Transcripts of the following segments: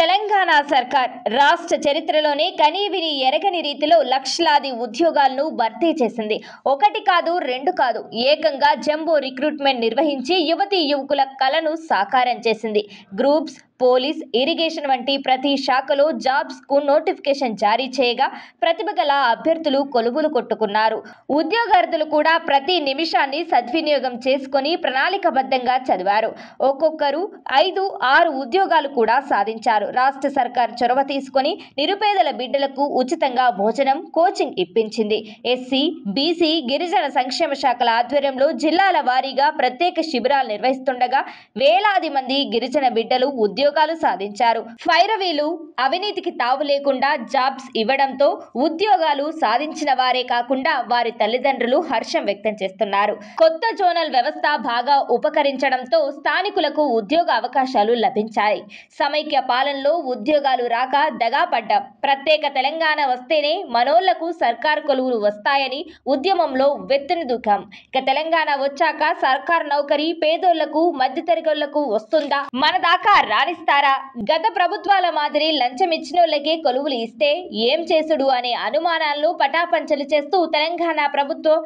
తెలంగాణ సర్కార్ రాష్ట్ర చరిత్రలోనే కనీవిని ఎరగని రీతిలో లక్షలాది ఉద్యోగాలను భర్తీ చేసింది ఒకటి కాదు రెండు కాదు ఏకంగా జంబో రిక్రూట్మెంట్ నిర్వహించి యువతి యువకుల కలను సాకారం చేసింది గ్రూప్స్ పోలీస్ ఇరిగేషన్ వంటి ప్రతి శాఖలో జాబ్స్కు నోటిఫికేషన్ జారీ చేయగా ప్రతిభ గల అభ్యర్థులు కొలువులు కొట్టుకున్నారు ఉద్యోగార్థులు కూడా ప్రతి నిమిషాన్ని సద్వినియోగం చేసుకుని ప్రణాళికబద్ధంగా చదివారు ఒక్కొక్కరు ఐదు ఆరు ఉద్యోగాలు కూడా సాధించారు రాష్ట్ర సర్కార్ చొరవ తీసుకొని నిరుపేదల బిడ్డలకు ఉచితంగా భోజనం కోచింగ్ ఇప్పించింది ఎస్సీ బీసీ గిరిజన సంక్షేమ శాఖల ఆధ్వర్యంలో జిల్లాల వారీగా ప్రత్యేక శిబిరాలు నిర్వహిస్తుండగా వేలాది మంది గిరిజన బిడ్డలు ఉద్యోగ ఉద్యోగాలు సాధించారు ఫైరవీలు అవినీతికి తావు లేకుండా జాబ్స్ ఇవ్వడంతో ఉద్యోగాలు సాధించిన వారే కాకుండా వారి తల్లిదండ్రులు హర్షం వ్యక్తం చేస్తున్నారు కొత్త జోనల్ వ్యవస్థ బాగా ఉపకరించడంతో స్థానికులకు ఉద్యోగ అవకాశాలు లభించాయి సమైక్య పాలనలో ఉద్యోగాలు రాక దగాపడ్డాం ప్రత్యేక తెలంగాణ వస్తేనే మనోళ్లకు సర్కార్ కొలువులు వస్తాయని ఉద్యమంలో వెత్తుని దూకాం ఇక తెలంగాణ వచ్చాక సర్కార్ నౌకరీ పేదోళ్లకు మధ్యతరగతులకు వస్తుందా మన దాకా రాని ఇస్తారా గత ప్రభుత్వాల మాదిరి లంచం ఇచ్చినోళ్ళకే కొలువులు ఇస్తే ఏం చేసుడు అనే అనుమానాలను పటాపంచలు చేస్తూ తెలంగాణ ప్రభుత్వం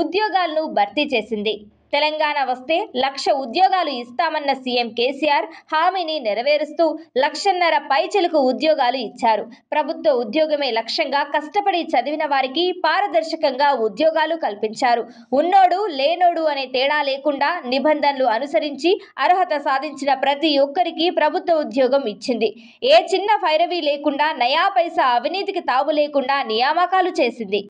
ఉద్యోగాలను భర్తీ చేసింది తెలంగాణ వస్తే లక్ష ఉద్యోగాలు ఇస్తామన్న సీఎం కేసీఆర్ హామీని నెరవేరుస్తూ లక్షన్నర పైచలకు ఉద్యోగాలు ఇచ్చారు ప్రభుత్వ ఉద్యోగమే లక్ష్యంగా కష్టపడి చదివిన వారికి పారదర్శకంగా ఉద్యోగాలు కల్పించారు ఉన్నోడు లేనోడు అనే తేడా లేకుండా నిబంధనలు అనుసరించి అర్హత సాధించిన ప్రతి ఒక్కరికి ప్రభుత్వ ఉద్యోగం ఇచ్చింది ఏ చిన్న ఫైరవీ లేకుండా నయా పైసా అవినీతికి తావు లేకుండా నియామకాలు చేసింది